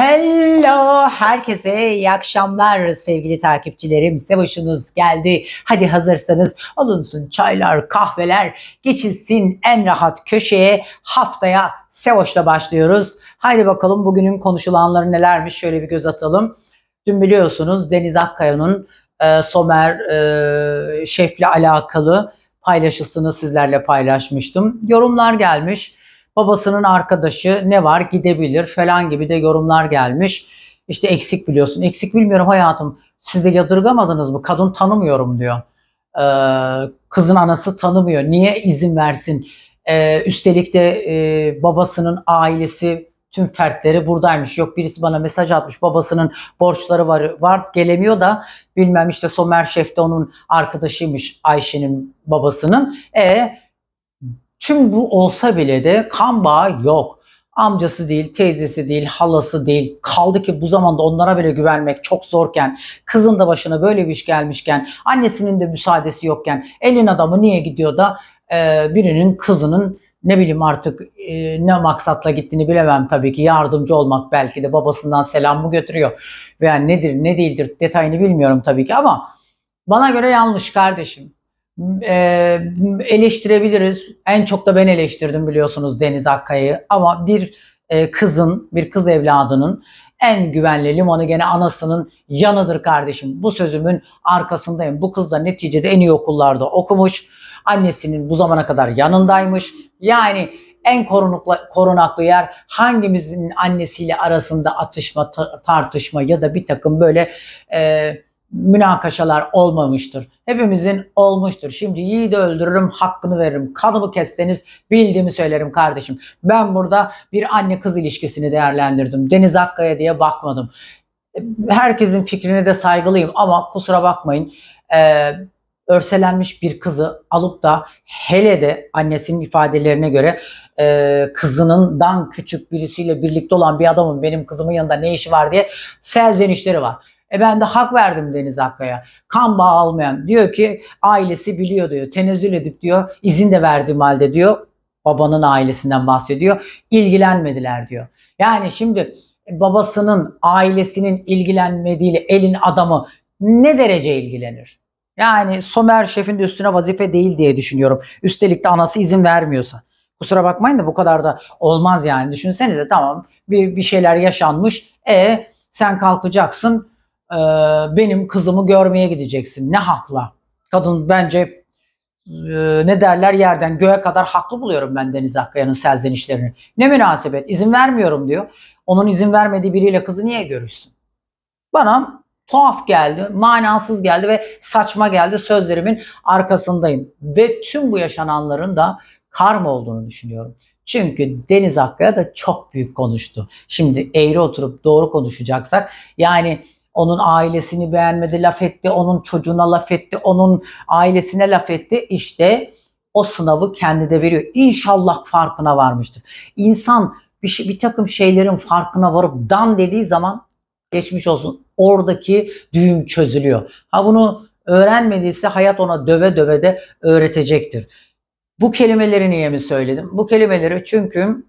Hello herkese iyi akşamlar sevgili takipçilerim. Savaşınız geldi. Hadi hazırsanız alınsın çaylar, kahveler, geçilsin en rahat köşeye. Haftaya Sevoş'la başlıyoruz. Haydi bakalım bugünün konuşulanları nelermiş şöyle bir göz atalım. Dün biliyorsunuz Deniz Akkaya'nın e, Somer e, Şef'le alakalı paylaşısını sizlerle paylaşmıştım. Yorumlar gelmiş Babasının arkadaşı ne var gidebilir falan gibi de yorumlar gelmiş. İşte eksik biliyorsun. Eksik bilmiyorum hayatım. Siz de yadırgamadınız mı? Kadın tanımıyorum diyor. Ee, kızın anası tanımıyor. Niye izin versin? Ee, üstelik de e, babasının ailesi tüm fertleri buradaymış. Yok birisi bana mesaj atmış babasının borçları var, var gelemiyor da bilmem işte Somer Şef de onun arkadaşıymış Ayşe'nin babasının. E Tüm bu olsa bile de kan bağı yok. Amcası değil, teyzesi değil, halası değil. Kaldı ki bu zamanda onlara bile güvenmek çok zorken, kızın da başına böyle bir iş gelmişken, annesinin de müsaadesi yokken, elin adamı niye gidiyor da e, birinin kızının ne bileyim artık e, ne maksatla gittiğini bilemem tabii ki yardımcı olmak belki de babasından selam mı götürüyor veya yani nedir ne değildir detayını bilmiyorum tabii ki ama bana göre yanlış kardeşim e, eleştirebiliriz. En çok da ben eleştirdim biliyorsunuz Deniz Akkaya'yı. Ama bir e, kızın, bir kız evladının en güvenli limanı gene anasının yanıdır kardeşim. Bu sözümün arkasındayım. Bu kız da neticede en iyi okullarda okumuş. Annesinin bu zamana kadar yanındaymış. Yani en korunaklı, korunaklı yer hangimizin annesiyle arasında atışma, tartışma ya da bir takım böyle e, münakaşalar olmamıştır. Hepimizin olmuştur. Şimdi yiğidi öldürürüm, hakkını veririm. Kanımı kesseniz bildiğimi söylerim kardeşim. Ben burada bir anne kız ilişkisini değerlendirdim. Deniz Akkaya diye bakmadım. E, herkesin fikrine de saygılıyım ama kusura bakmayın. Ee, örselenmiş bir kızı alıp da hele de annesinin ifadelerine göre e, kızınından küçük birisiyle birlikte olan bir adamın benim kızımın yanında ne işi var diye selzenişleri var. E ben de hak verdim Deniz Akkaya. Kan bağı almayan diyor ki ailesi biliyor diyor. Tenezzül edip diyor izin de verdiğim halde diyor. Babanın ailesinden bahsediyor. İlgilenmediler diyor. Yani şimdi babasının ailesinin ilgilenmediği elin adamı ne derece ilgilenir? Yani Somer şefin de üstüne vazife değil diye düşünüyorum. Üstelik de anası izin vermiyorsa. Kusura bakmayın da bu kadar da olmaz yani. Düşünsenize tamam bir, bir şeyler yaşanmış. E sen kalkacaksın e, benim kızımı görmeye gideceksin. Ne hakla? Kadın bence e, ne derler yerden göğe kadar haklı buluyorum ben Deniz Akkaya'nın selzenişlerini. Ne münasebet izin vermiyorum diyor. Onun izin vermediği biriyle kızı niye görüşsün? Bana tuhaf geldi, manasız geldi ve saçma geldi sözlerimin arkasındayım. Ve tüm bu yaşananların da karma olduğunu düşünüyorum. Çünkü Deniz Akkaya da çok büyük konuştu. Şimdi eğri oturup doğru konuşacaksak yani onun ailesini beğenmedi, laf etti, onun çocuğuna laf etti, onun ailesine laf etti. İşte o sınavı kendi veriyor. İnşallah farkına varmıştır. İnsan bir, şey, bir takım şeylerin farkına varıp dan dediği zaman geçmiş olsun oradaki düğüm çözülüyor. Ha bunu öğrenmediyse hayat ona döve döve de öğretecektir. Bu kelimeleri niye mi söyledim? Bu kelimeleri çünkü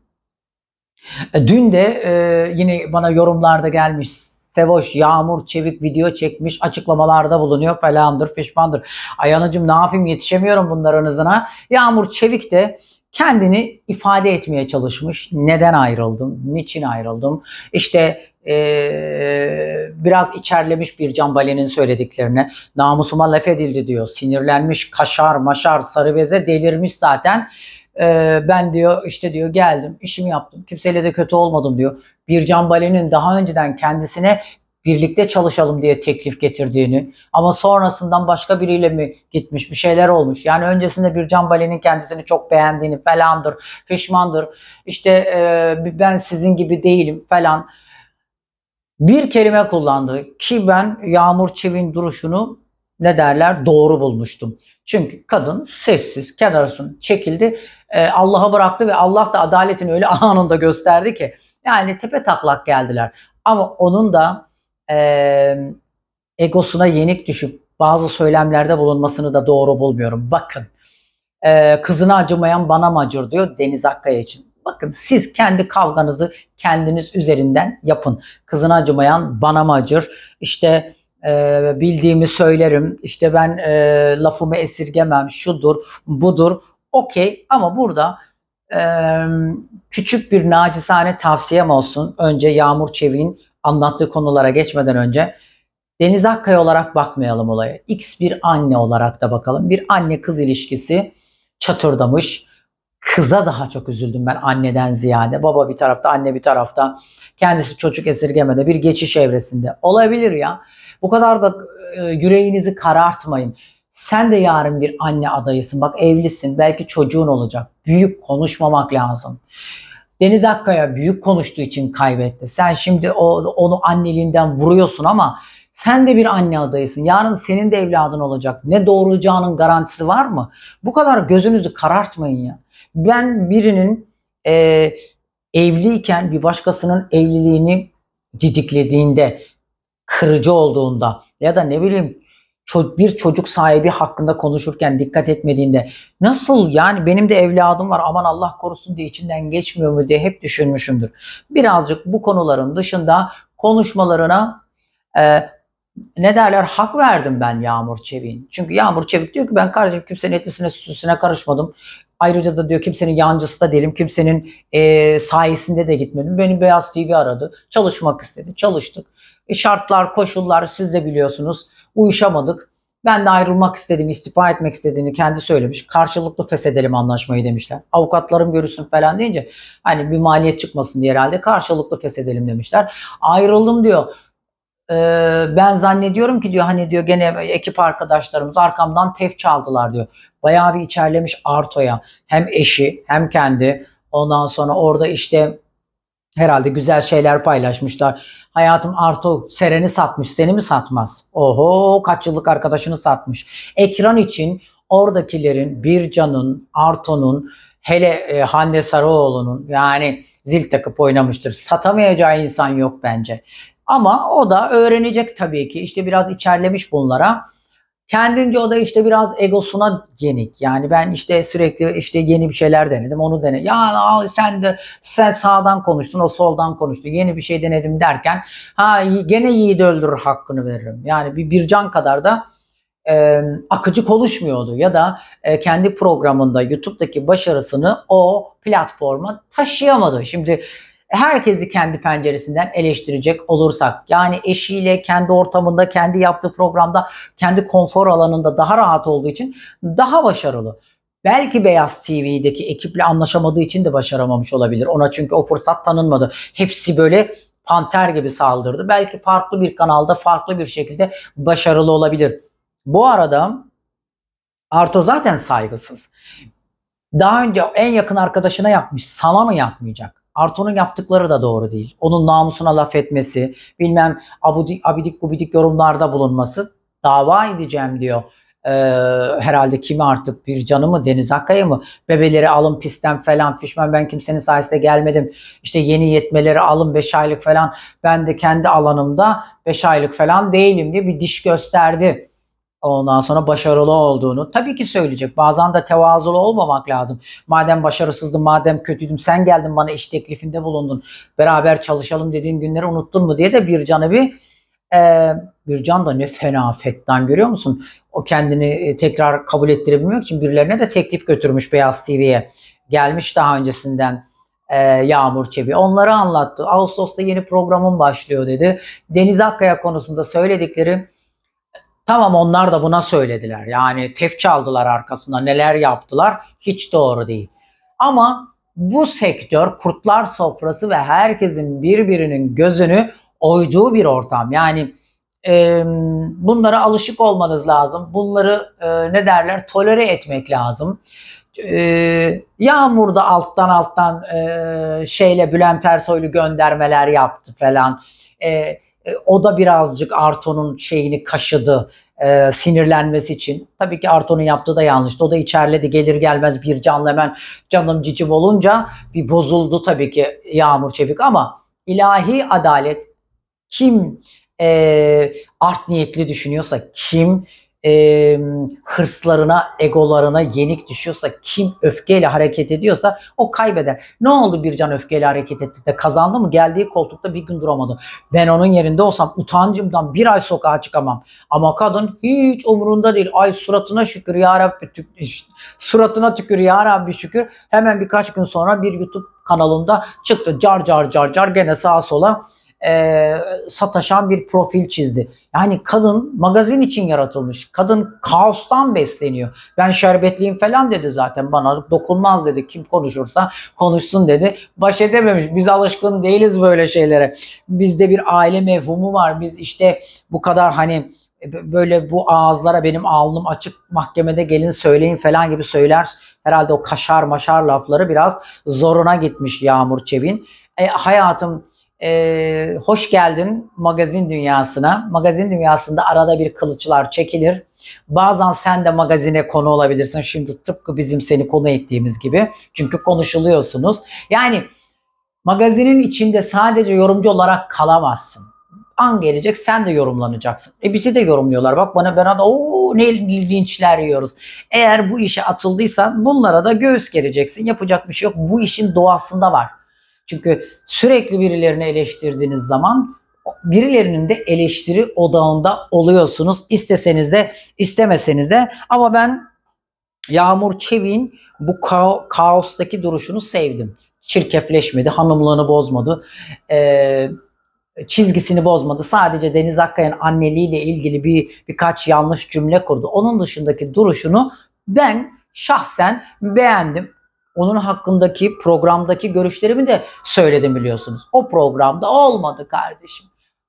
e, dün de e, yine bana yorumlarda gelmiş Sevoş, Yağmur, Çevik video çekmiş açıklamalarda bulunuyor falandır pişmandır. Ayanacım ne yapayım yetişemiyorum bunların hızına. Yağmur Çevik de kendini ifade etmeye çalışmış. Neden ayrıldım? Niçin ayrıldım? İşte ee, biraz içerlemiş bir Can söylediklerine. Namusuma laf edildi diyor. Sinirlenmiş, kaşar, maşar, sarı beze delirmiş zaten. Ee, ben diyor işte diyor geldim işimi yaptım kimseyle de kötü olmadım diyor. Bircan Balen'in daha önceden kendisine birlikte çalışalım diye teklif getirdiğini ama sonrasından başka biriyle mi gitmiş bir şeyler olmuş. Yani öncesinde bir Can Balen'in kendisini çok beğendiğini falandır, pişmandır. işte e, ben sizin gibi değilim falan. Bir kelime kullandı ki ben Yağmur Çivin duruşunu ne derler doğru bulmuştum. Çünkü kadın sessiz kenarsın çekildi e, Allah'a bıraktı ve Allah da adaletini öyle anında gösterdi ki yani tepe taklak geldiler. Ama onun da e, egosuna yenik düşüp bazı söylemlerde bulunmasını da doğru bulmuyorum. Bakın e, kızına acımayan bana mı acır diyor Deniz Akkaya için. Bakın siz kendi kavganızı kendiniz üzerinden yapın. Kızına acımayan bana mı acır? İşte e, bildiğimi söylerim. İşte ben e, lafımı esirgemem. Şudur, budur. Okey ama burada e, küçük bir nacizane tavsiyem olsun. Önce Yağmur Çevik'in anlattığı konulara geçmeden önce Deniz Akkaya olarak bakmayalım olaya. X bir anne olarak da bakalım. Bir anne kız ilişkisi çatırdamış. Kıza daha çok üzüldüm ben anneden ziyade. Baba bir tarafta, anne bir tarafta. Kendisi çocuk esirgemede bir geçiş evresinde. Olabilir ya. Bu kadar da e, yüreğinizi karartmayın. Sen de yarın bir anne adayısın. Bak evlisin. Belki çocuğun olacak. Büyük konuşmamak lazım. Deniz Akkaya büyük konuştuğu için kaybetti. Sen şimdi onu anneliğinden vuruyorsun ama sen de bir anne adayısın. Yarın senin de evladın olacak. Ne doğuracağının garantisi var mı? Bu kadar gözünüzü karartmayın ya. Ben birinin e, evliyken bir başkasının evliliğini didiklediğinde, kırıcı olduğunda ya da ne bileyim bir çocuk sahibi hakkında konuşurken dikkat etmediğinde nasıl yani benim de evladım var aman Allah korusun diye içinden geçmiyor mu diye hep düşünmüşümdür. Birazcık bu konuların dışında konuşmalarına e, ne derler hak verdim ben Yağmur Çevik'in. Çünkü Yağmur Çevik diyor ki ben kardeşim kimsenin etlisine sütüsüne karışmadım. Ayrıca da diyor kimsenin yancısı da değilim. Kimsenin e, sayesinde de gitmedim. Beni Beyaz TV aradı. Çalışmak istedi. Çalıştık. E, şartlar, koşullar siz de biliyorsunuz Uyuşamadık. Ben de ayrılmak istediğimi, istifa etmek istediğini kendi söylemiş. Karşılıklı feshedelim anlaşmayı demişler. Avukatlarım görüşsün falan deyince hani bir maliyet çıkmasın diye herhalde karşılıklı feshedelim demişler. Ayrıldım diyor. Ee, ben zannediyorum ki diyor hani diyor gene ekip arkadaşlarımız arkamdan tef çaldılar diyor. Bayağı bir içerlemiş Arto'ya. Hem eşi hem kendi. Ondan sonra orada işte Herhalde güzel şeyler paylaşmışlar. Hayatım Arto Seren'i satmış, seni mi satmaz? Oho kaç yıllık arkadaşını satmış. Ekran için oradakilerin, bir canın Arto'nun, hele e, Hande Sarıoğlu'nun yani zil takıp oynamıştır. Satamayacağı insan yok bence. Ama o da öğrenecek tabii ki. İşte biraz içerlemiş bunlara. Kendince o da işte biraz egosuna yenik. Yani ben işte sürekli işte yeni bir şeyler denedim onu denedim. Ya sen de sen sağdan konuştun o soldan konuştu. Yeni bir şey denedim derken ha gene yiğidi öldürür hakkını veririm. Yani bir, bir can kadar da e, akıcı konuşmuyordu ya da e, kendi programında YouTube'daki başarısını o platforma taşıyamadı. Şimdi herkesi kendi penceresinden eleştirecek olursak yani eşiyle kendi ortamında kendi yaptığı programda kendi konfor alanında daha rahat olduğu için daha başarılı. Belki Beyaz TV'deki ekiple anlaşamadığı için de başaramamış olabilir. Ona çünkü o fırsat tanınmadı. Hepsi böyle panter gibi saldırdı. Belki farklı bir kanalda farklı bir şekilde başarılı olabilir. Bu arada Arto zaten saygısız. Daha önce en yakın arkadaşına yapmış. Sana mı yapmayacak? Arto'nun yaptıkları da doğru değil. Onun namusuna laf etmesi, bilmem abudik, abidik gubidik yorumlarda bulunması dava edeceğim diyor. Ee, herhalde kimi artık bir canı mı Deniz Akkaya mı bebeleri alın pisten falan Pişman ben kimsenin sayesinde gelmedim işte yeni yetmeleri alın 5 aylık falan ben de kendi alanımda 5 aylık falan değilim diye bir diş gösterdi ondan sonra başarılı olduğunu tabii ki söyleyecek. Bazen de tevazulu olmamak lazım. Madem başarısızdım, madem kötüydüm sen geldin bana iş teklifinde bulundun. Beraber çalışalım dediğin günleri unuttun mu diye de bir canı bir e, bir can da ne fena fettan görüyor musun? O kendini e, tekrar kabul ettirebilmek için birilerine de teklif götürmüş Beyaz TV'ye. Gelmiş daha öncesinden e, Yağmur Çebi. Onları anlattı. Ağustos'ta yeni programım başlıyor dedi. Deniz Akkaya konusunda söyledikleri Tamam onlar da buna söylediler. Yani tef çaldılar arkasında neler yaptılar hiç doğru değil. Ama bu sektör kurtlar sofrası ve herkesin birbirinin gözünü oyduğu bir ortam. Yani e, bunlara alışık olmanız lazım. Bunları e, ne derler tolere etmek lazım. E, Yağmur'da alttan alttan e, şeyle Bülent Ersoylu göndermeler yaptı falan. E, e, o da birazcık Arto'nun şeyini kaşıdı e, sinirlenmesi için. Tabii ki Arto'nun yaptığı da yanlıştı. O da içerledi gelir gelmez bir canla hemen canım cicim olunca bir bozuldu tabii ki Yağmur Çevik ama ilahi adalet kim e, art niyetli düşünüyorsa kim e, hırslarına, egolarına yenik düşüyorsa, kim öfkeyle hareket ediyorsa o kaybeder. Ne oldu bir can öfkeyle hareket etti de kazandı mı? Geldiği koltukta bir gün duramadı. Ben onun yerinde olsam utancımdan bir ay sokağa çıkamam. Ama kadın hiç umurunda değil. Ay suratına şükür ya Rabbi tük suratına tükür ya Rabbi şükür. Hemen birkaç gün sonra bir YouTube kanalında çıktı. Car car car car gene sağa sola e, sataşan bir profil çizdi. Yani kadın magazin için yaratılmış. Kadın kaostan besleniyor. Ben şerbetliyim falan dedi zaten bana. Dokunmaz dedi. Kim konuşursa konuşsun dedi. Baş edememiş. Biz alışkın değiliz böyle şeylere. Bizde bir aile mevhumu var. Biz işte bu kadar hani e, böyle bu ağızlara benim alnım açık mahkemede gelin söyleyin falan gibi söyler. Herhalde o kaşar maşar lafları biraz zoruna gitmiş Yağmur Çevin. E, hayatım e, hoş geldin magazin dünyasına. Magazin dünyasında arada bir kılıçlar çekilir. Bazen sen de magazine konu olabilirsin. Şimdi tıpkı bizim seni konu ettiğimiz gibi. Çünkü konuşuluyorsunuz. Yani magazinin içinde sadece yorumcu olarak kalamazsın. An gelecek sen de yorumlanacaksın. E bizi de yorumluyorlar. Bak bana ben da o ne linçler yiyoruz. Eğer bu işe atıldıysan bunlara da göğüs gereceksin. Yapacak bir şey yok. Bu işin doğasında var. Çünkü sürekli birilerini eleştirdiğiniz zaman birilerinin de eleştiri odağında oluyorsunuz. İsteseniz de istemeseniz de ama ben Yağmur Çevik'in bu ka- kaostaki duruşunu sevdim. Çirkefleşmedi, hanımlığını bozmadı. Ee, çizgisini bozmadı. Sadece Deniz Akkaya'nın anneliğiyle ilgili bir birkaç yanlış cümle kurdu. Onun dışındaki duruşunu ben şahsen beğendim. Onun hakkındaki programdaki görüşlerimi de söyledim biliyorsunuz. O programda olmadı kardeşim.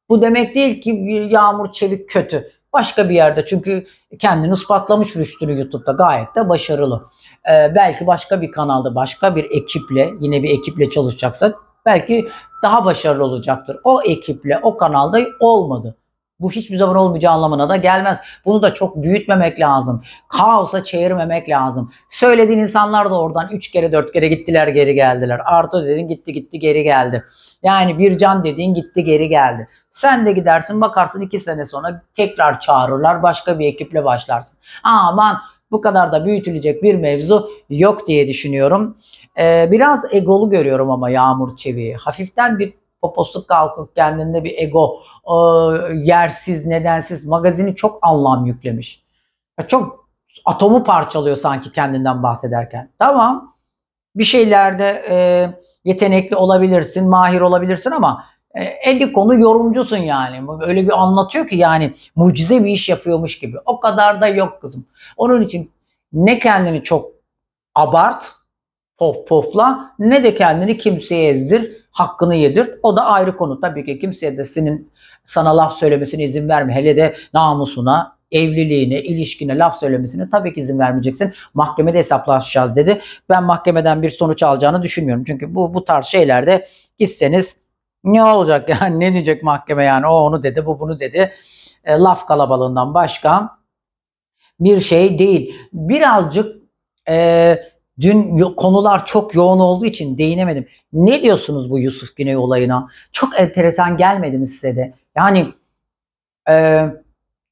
Bu demek değil ki Yağmur Çevik kötü. Başka bir yerde çünkü kendini ispatlamış rüştünü YouTube'da gayet de başarılı. Ee, belki başka bir kanalda başka bir ekiple yine bir ekiple çalışacaksa belki daha başarılı olacaktır. O ekiple o kanalda olmadı. Bu hiçbir zaman olmayacağı anlamına da gelmez. Bunu da çok büyütmemek lazım. Kaosa çevirmemek lazım. Söylediğin insanlar da oradan 3 kere 4 kere gittiler geri geldiler. Artı dedin gitti gitti geri geldi. Yani bir can dediğin gitti geri geldi. Sen de gidersin bakarsın 2 sene sonra tekrar çağırırlar. Başka bir ekiple başlarsın. Aman bu kadar da büyütülecek bir mevzu yok diye düşünüyorum. Ee, biraz egolu görüyorum ama Yağmur Çevi'yi. Hafiften bir poposluk kalkıp kendinde bir ego yersiz, nedensiz magazini çok anlam yüklemiş. Çok atomu parçalıyor sanki kendinden bahsederken. Tamam bir şeylerde e, yetenekli olabilirsin, mahir olabilirsin ama e, eli konu yorumcusun yani. Öyle bir anlatıyor ki yani mucize bir iş yapıyormuş gibi. O kadar da yok kızım. Onun için ne kendini çok abart, pof pofla ne de kendini kimseye ezdir, hakkını yedir. O da ayrı konu. Tabii ki kimseye de senin sana laf söylemesine izin verme. Hele de namusuna, evliliğine, ilişkine laf söylemesine tabii ki izin vermeyeceksin. Mahkemede hesaplaşacağız dedi. Ben mahkemeden bir sonuç alacağını düşünmüyorum. Çünkü bu bu tarz şeylerde gitseniz ne olacak yani ne diyecek mahkeme yani o onu dedi bu bunu dedi. E, laf kalabalığından başka bir şey değil. Birazcık e, dün konular çok yoğun olduğu için değinemedim. Ne diyorsunuz bu Yusuf Güney olayına? Çok enteresan gelmedi mi size de? Yani e,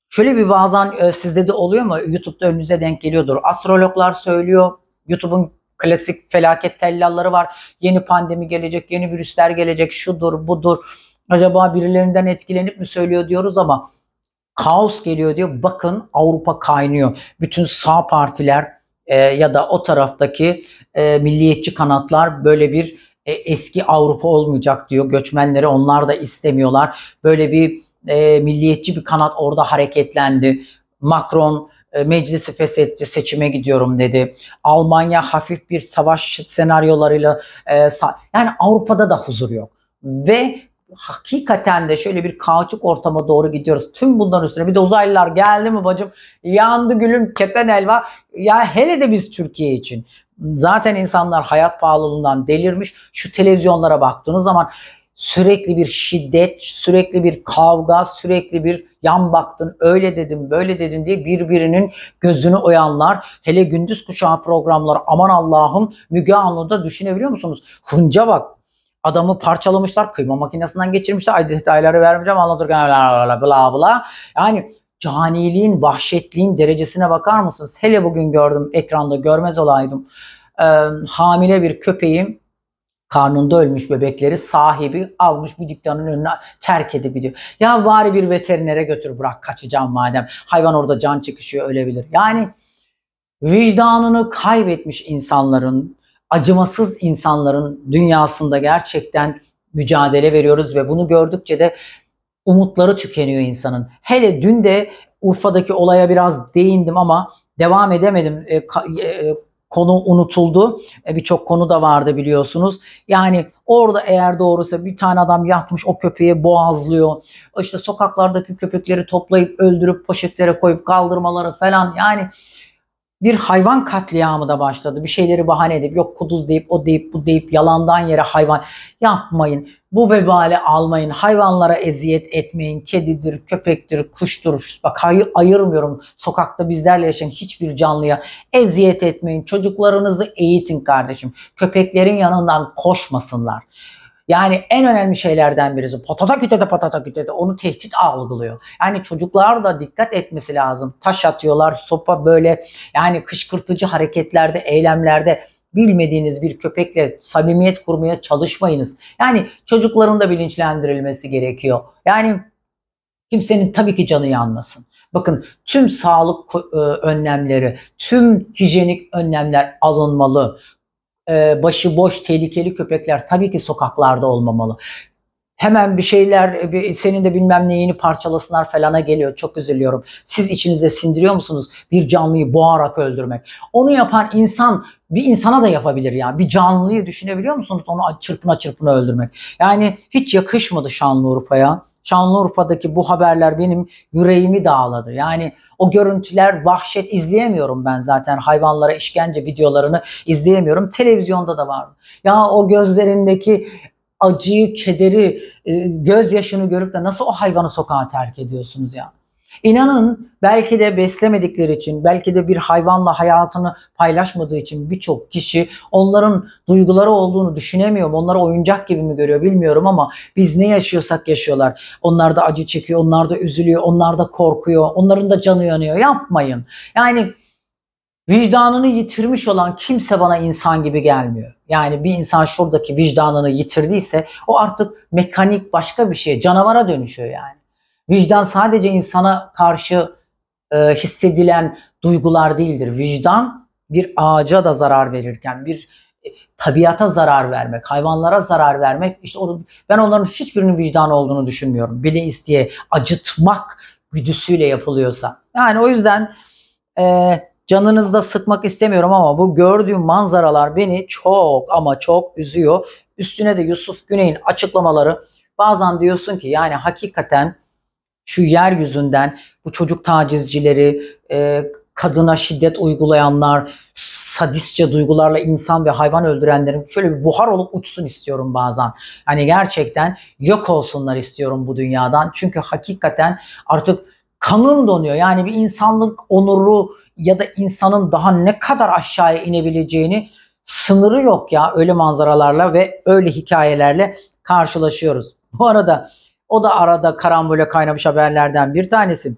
şöyle bir bazen e, sizde de oluyor mu? YouTube'da önünüze denk geliyordur. Astrologlar söylüyor. YouTube'un klasik felaket tellalları var. Yeni pandemi gelecek, yeni virüsler gelecek, şudur, budur. Acaba birilerinden etkilenip mi söylüyor diyoruz ama kaos geliyor diyor. Bakın Avrupa kaynıyor. Bütün sağ partiler e, ya da o taraftaki e, milliyetçi kanatlar böyle bir e, eski Avrupa olmayacak diyor. Göçmenleri onlar da istemiyorlar. Böyle bir e, milliyetçi bir kanat orada hareketlendi. Macron e, meclisi feshetti, seçime gidiyorum dedi. Almanya hafif bir savaş senaryolarıyla e, yani Avrupa'da da huzur yok. Ve hakikaten de şöyle bir kaotik ortama doğru gidiyoruz. Tüm bunların üstüne bir de uzaylılar geldi mi bacım? Yandı gülüm keten elva. Ya hele de biz Türkiye için. Zaten insanlar hayat pahalılığından delirmiş. Şu televizyonlara baktığınız zaman sürekli bir şiddet, sürekli bir kavga, sürekli bir yan baktın, öyle dedim, böyle dedin diye birbirinin gözünü oyanlar. Hele gündüz kuşağı programları aman Allah'ım Müge Anlı'da düşünebiliyor musunuz? Hunca bak Adamı parçalamışlar, kıyma makinesinden geçirmişler. Ay detayları vermeyeceğim anlatırken bla bla bla. Yani caniliğin, vahşetliğin derecesine bakar mısınız? Hele bugün gördüm ekranda görmez olaydım. Ee, hamile bir köpeğim, karnında ölmüş bebekleri sahibi almış bir dükkanın önüne terk edip gidiyor. Ya bari bir veterinere götür bırak kaçacağım madem. Hayvan orada can çıkışıyor ölebilir. Yani vicdanını kaybetmiş insanların acımasız insanların dünyasında gerçekten mücadele veriyoruz ve bunu gördükçe de umutları tükeniyor insanın. Hele dün de Urfa'daki olaya biraz değindim ama devam edemedim. E, ka, e, e konu unutuldu. E, Birçok konu da vardı biliyorsunuz. Yani orada eğer doğrusa bir tane adam yatmış o köpeği boğazlıyor. İşte sokaklardaki köpekleri toplayıp öldürüp poşetlere koyup kaldırmaları falan yani bir hayvan katliamı da başladı. Bir şeyleri bahane edip yok kuduz deyip o deyip bu deyip yalandan yere hayvan yapmayın. Bu vebale almayın. Hayvanlara eziyet etmeyin. Kedidir, köpektir, kuştur. Bak hayır, ayırmıyorum. Sokakta bizlerle yaşayan hiçbir canlıya eziyet etmeyin. Çocuklarınızı eğitin kardeşim. Köpeklerin yanından koşmasınlar. Yani en önemli şeylerden birisi patata kütede patata kütede onu tehdit algılıyor. Yani çocuklar da dikkat etmesi lazım. Taş atıyorlar, sopa böyle yani kışkırtıcı hareketlerde, eylemlerde bilmediğiniz bir köpekle samimiyet kurmaya çalışmayınız. Yani çocukların da bilinçlendirilmesi gerekiyor. Yani kimsenin tabii ki canı yanmasın. Bakın tüm sağlık e, önlemleri, tüm hijyenik önlemler alınmalı e, ee, başıboş tehlikeli köpekler tabii ki sokaklarda olmamalı. Hemen bir şeyler e, bir, senin de bilmem neyini parçalasınlar falana geliyor. Çok üzülüyorum. Siz içinize sindiriyor musunuz bir canlıyı boğarak öldürmek? Onu yapan insan bir insana da yapabilir ya. Bir canlıyı düşünebiliyor musunuz? Onu çırpına çırpına öldürmek. Yani hiç yakışmadı Şanlıurfa'ya. Şanlıurfa'daki bu haberler benim yüreğimi dağladı. Yani o görüntüler vahşet izleyemiyorum ben zaten hayvanlara işkence videolarını izleyemiyorum. Televizyonda da var. Ya o gözlerindeki acıyı, kederi, e, gözyaşını görüp de nasıl o hayvanı sokağa terk ediyorsunuz ya? İnanın belki de beslemedikleri için, belki de bir hayvanla hayatını paylaşmadığı için birçok kişi onların duyguları olduğunu düşünemiyorum. Onları oyuncak gibi mi görüyor bilmiyorum ama biz ne yaşıyorsak yaşıyorlar. Onlar da acı çekiyor, onlar da üzülüyor, onlar da korkuyor, onların da canı yanıyor. Yapmayın. Yani vicdanını yitirmiş olan kimse bana insan gibi gelmiyor. Yani bir insan şuradaki vicdanını yitirdiyse o artık mekanik başka bir şey, canavara dönüşüyor yani. Vicdan sadece insana karşı e, hissedilen duygular değildir. Vicdan bir ağaca da zarar verirken, bir e, tabiata zarar vermek, hayvanlara zarar vermek, işte onu, ben onların hiçbirinin vicdan olduğunu düşünmüyorum. Bile isteye acıtmak güdüsüyle yapılıyorsa. Yani o yüzden e, canınızı da sıkmak istemiyorum ama bu gördüğüm manzaralar beni çok ama çok üzüyor. Üstüne de Yusuf Güney'in açıklamaları bazen diyorsun ki yani hakikaten şu yeryüzünden bu çocuk tacizcileri, e, kadına şiddet uygulayanlar, sadistçe duygularla insan ve hayvan öldürenlerin şöyle bir buhar olup uçsun istiyorum bazen. Hani gerçekten yok olsunlar istiyorum bu dünyadan. Çünkü hakikaten artık kanım donuyor. Yani bir insanlık onuru ya da insanın daha ne kadar aşağıya inebileceğini sınırı yok ya öyle manzaralarla ve öyle hikayelerle karşılaşıyoruz. Bu arada o da arada karambole kaynamış haberlerden bir tanesi.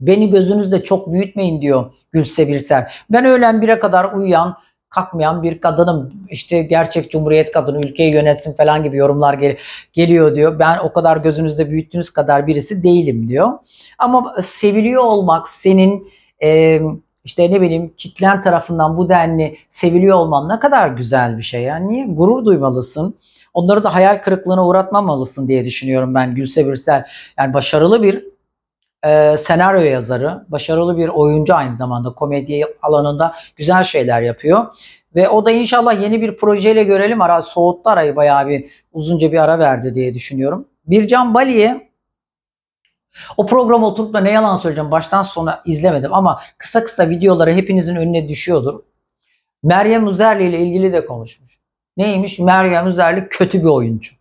Beni gözünüzde çok büyütmeyin diyor Gülse Birsel. Ben öğlen bire kadar uyuyan, kalkmayan bir kadınım. İşte gerçek cumhuriyet kadını ülkeyi yönetsin falan gibi yorumlar gel geliyor diyor. Ben o kadar gözünüzde büyüttüğünüz kadar birisi değilim diyor. Ama seviliyor olmak senin e, işte ne bileyim kitlen tarafından bu denli seviliyor olman ne kadar güzel bir şey. Yani niye gurur duymalısın? Onları da hayal kırıklığına uğratmamalısın diye düşünüyorum ben Gülse Birsel. Yani başarılı bir e, senaryo yazarı, başarılı bir oyuncu aynı zamanda komedi alanında güzel şeyler yapıyor. Ve o da inşallah yeni bir projeyle görelim. Ara, soğuttu arayı bayağı bir uzunca bir ara verdi diye düşünüyorum. Bircan Bali'ye o programı oturup da ne yalan söyleyeceğim baştan sona izlemedim ama kısa kısa videoları hepinizin önüne düşüyordur. Meryem Uzerli ile ilgili de konuşmuş. Neymiş? Meryem Üzerli kötü bir oyuncu.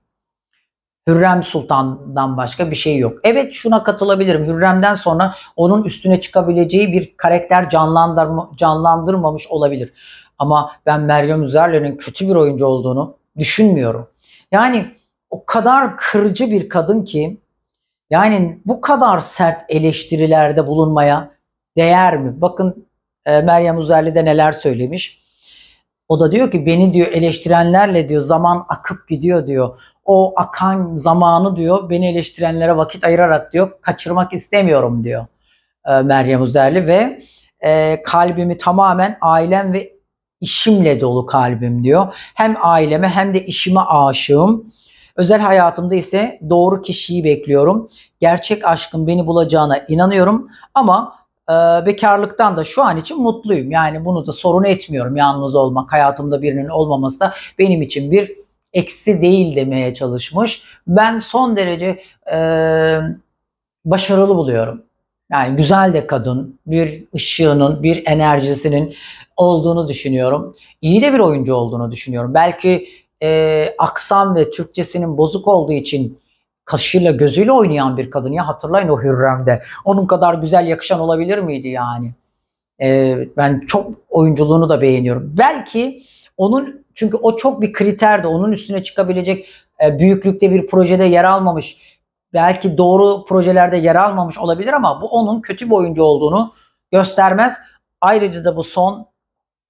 Hürrem Sultan'dan başka bir şey yok. Evet şuna katılabilirim. Hürrem'den sonra onun üstüne çıkabileceği bir karakter canlandırma, canlandırmamış olabilir. Ama ben Meryem Üzerli'nin kötü bir oyuncu olduğunu düşünmüyorum. Yani o kadar kırıcı bir kadın ki yani bu kadar sert eleştirilerde bulunmaya değer mi? Bakın e, Meryem Uzerli de neler söylemiş. O da diyor ki beni diyor eleştirenlerle diyor zaman akıp gidiyor diyor. O akan zamanı diyor beni eleştirenlere vakit ayırarak diyor kaçırmak istemiyorum diyor e, Meryem Uzerli ve e, kalbimi tamamen ailem ve işimle dolu kalbim diyor. Hem aileme hem de işime aşığım. Özel hayatımda ise doğru kişiyi bekliyorum. Gerçek aşkın beni bulacağına inanıyorum ama bekarlıktan ee, da şu an için mutluyum. Yani bunu da sorun etmiyorum. Yalnız olmak, hayatımda birinin olmaması da benim için bir eksi değil demeye çalışmış. Ben son derece e, başarılı buluyorum. Yani güzel de kadın, bir ışığının, bir enerjisinin olduğunu düşünüyorum. İyi de bir oyuncu olduğunu düşünüyorum. Belki e, aksam ve Türkçesinin bozuk olduğu için kaşıyla gözüyle oynayan bir kadın ya hatırlayın o Hürrem'de. Onun kadar güzel yakışan olabilir miydi yani? Ee, ben çok oyunculuğunu da beğeniyorum. Belki onun çünkü o çok bir kriterdi. Onun üstüne çıkabilecek e, büyüklükte bir projede yer almamış. Belki doğru projelerde yer almamış olabilir ama bu onun kötü bir oyuncu olduğunu göstermez. Ayrıca da bu son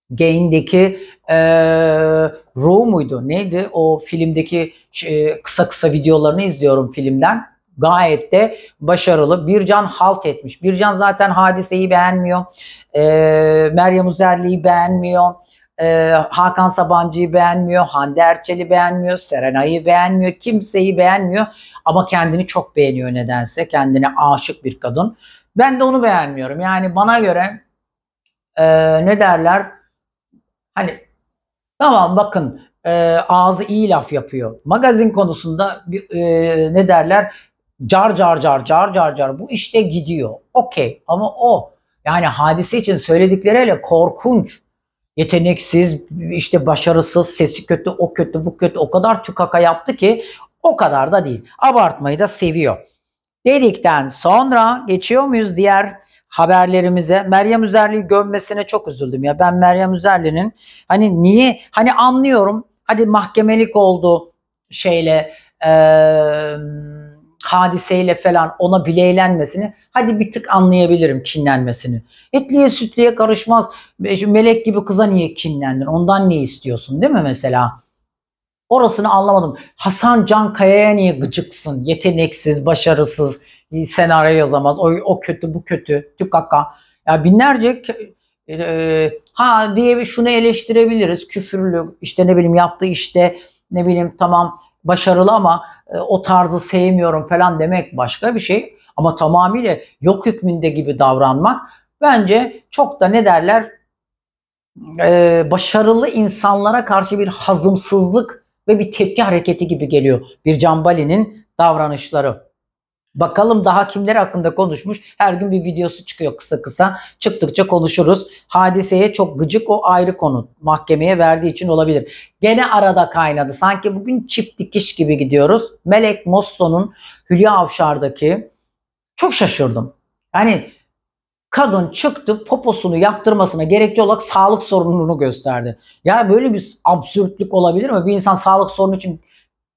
Gain'deki e, ee, Row muydu neydi o filmdeki e, kısa kısa videolarını izliyorum filmden gayet de başarılı. Bircan halt etmiş. Bircan zaten hadiseyi beğenmiyor. E, Meryem Uzerli'yi beğenmiyor. E, Hakan Sabancı'yı beğenmiyor. Hande Erçel'i beğenmiyor. Serenay'ı beğenmiyor. Kimseyi beğenmiyor. Ama kendini çok beğeniyor nedense. Kendine aşık bir kadın. Ben de onu beğenmiyorum. Yani bana göre e, ne derler? Hani Tamam bakın e, ağzı iyi laf yapıyor. Magazin konusunda bir, e, ne derler? Car car car car car car bu işte gidiyor. Okey ama o yani hadise için söyledikleriyle korkunç. Yeteneksiz, işte başarısız, sesi kötü, o kötü, bu kötü o kadar tükaka yaptı ki o kadar da değil. Abartmayı da seviyor. Dedikten sonra geçiyor muyuz diğer haberlerimize Meryem Üzerli'yi gömmesine çok üzüldüm ya. Ben Meryem Üzerli'nin hani niye hani anlıyorum hadi mahkemelik oldu şeyle e, hadiseyle falan ona bileylenmesini hadi bir tık anlayabilirim kinlenmesini. Etliye sütliye karışmaz. E, melek gibi kıza niye kinlendin? Ondan ne istiyorsun değil mi mesela? Orasını anlamadım. Hasan Can Kaya'ya niye gıcıksın? Yeteneksiz, başarısız. E, senaryo yazamaz. O, o kötü, bu kötü, tükaka. Ya binlerce e, e, ha diye şunu eleştirebiliriz. Küfürlü, işte ne bileyim yaptığı işte ne bileyim tamam başarılı ama e, o tarzı sevmiyorum falan demek başka bir şey. Ama tamamıyla yok hükmünde gibi davranmak bence çok da ne derler e, başarılı insanlara karşı bir hazımsızlık ve bir tepki hareketi gibi geliyor bir Cambali'nin davranışları. Bakalım daha kimler hakkında konuşmuş. Her gün bir videosu çıkıyor kısa kısa. Çıktıkça konuşuruz. Hadiseye çok gıcık o ayrı konu. Mahkemeye verdiği için olabilir. Gene arada kaynadı. Sanki bugün çip dikiş gibi gidiyoruz. Melek Mosso'nun Hülya Avşar'daki çok şaşırdım. Yani kadın çıktı poposunu yaptırmasına gerekli olarak sağlık sorununu gösterdi. Ya böyle bir absürtlük olabilir mi? Bir insan sağlık sorunu için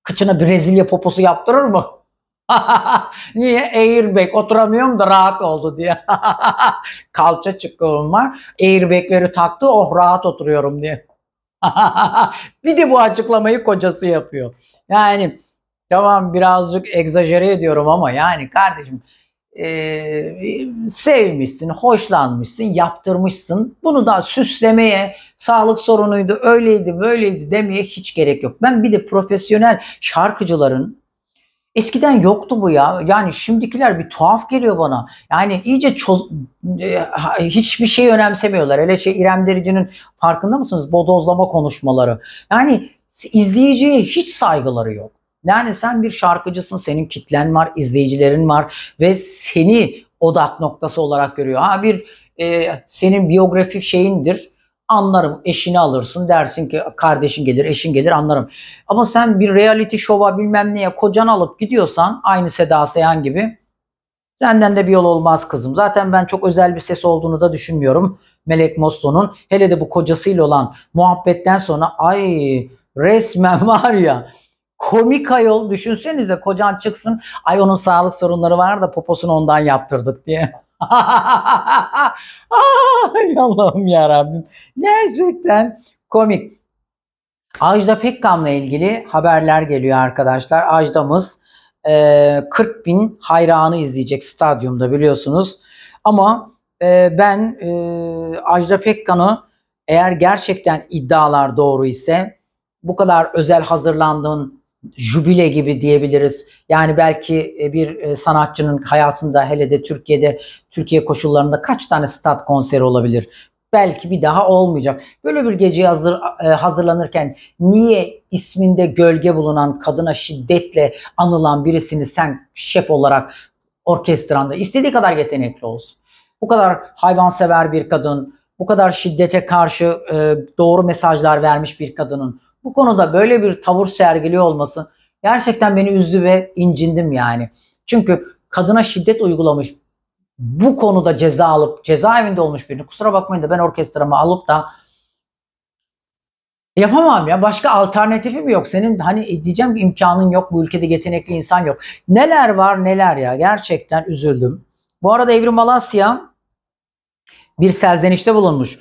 kıçına Brezilya poposu yaptırır mı? Niye? Airbag. Oturamıyorum da rahat oldu diye. Kalça çıkıyorum var. Airbagleri taktı. Oh rahat oturuyorum diye. bir de bu açıklamayı kocası yapıyor. Yani tamam birazcık egzajere ediyorum ama yani kardeşim e, sevmişsin, hoşlanmışsın, yaptırmışsın. Bunu da süslemeye, sağlık sorunuydu, öyleydi, böyleydi demeye hiç gerek yok. Ben bir de profesyonel şarkıcıların Eskiden yoktu bu ya. Yani şimdikiler bir tuhaf geliyor bana. Yani iyice çoz, e, hiçbir şey önemsemiyorlar. Hele şey İrem Derici'nin farkında mısınız? Bodozlama konuşmaları. Yani izleyiciye hiç saygıları yok. Yani sen bir şarkıcısın, senin kitlen var, izleyicilerin var ve seni odak noktası olarak görüyor. Ha bir e, senin biyografi şeyindir, anlarım. Eşini alırsın dersin ki kardeşin gelir, eşin gelir anlarım. Ama sen bir reality şova bilmem neye kocan alıp gidiyorsan aynı Seda Seyhan gibi senden de bir yol olmaz kızım. Zaten ben çok özel bir ses olduğunu da düşünmüyorum Melek Mosto'nun. Hele de bu kocasıyla olan muhabbetten sonra ay resmen var ya komik ayol düşünsenize kocan çıksın ay onun sağlık sorunları var da poposunu ondan yaptırdık diye. Ay Allah'ım ya Rabbim. Gerçekten komik. Ajda Pekkan'la ilgili haberler geliyor arkadaşlar. Ajda'mız 40 e, bin hayranı izleyecek stadyumda biliyorsunuz. Ama e, ben e, Ajda Pekkan'ı eğer gerçekten iddialar doğru ise bu kadar özel hazırlandığın Jubile gibi diyebiliriz. Yani belki e, bir e, sanatçının hayatında hele de Türkiye'de Türkiye koşullarında kaç tane stat konseri olabilir? Belki bir daha olmayacak. Böyle bir geceye hazır, e, hazırlanırken niye isminde gölge bulunan kadına şiddetle anılan birisini sen şef olarak orkestranda istediği kadar yetenekli olsun. Bu kadar hayvansever bir kadın, bu kadar şiddete karşı doğru mesajlar vermiş bir kadının bu konuda böyle bir tavır sergiliyor olması gerçekten beni üzdü ve incindim yani. Çünkü kadına şiddet uygulamış bu konuda ceza alıp cezaevinde olmuş birini kusura bakmayın da ben orkestramı alıp da yapamam ya başka alternatifim yok senin hani diyeceğim ki imkanın yok bu ülkede yetenekli insan yok neler var neler ya gerçekten üzüldüm bu arada Evrim Malasya bir selzenişte bulunmuş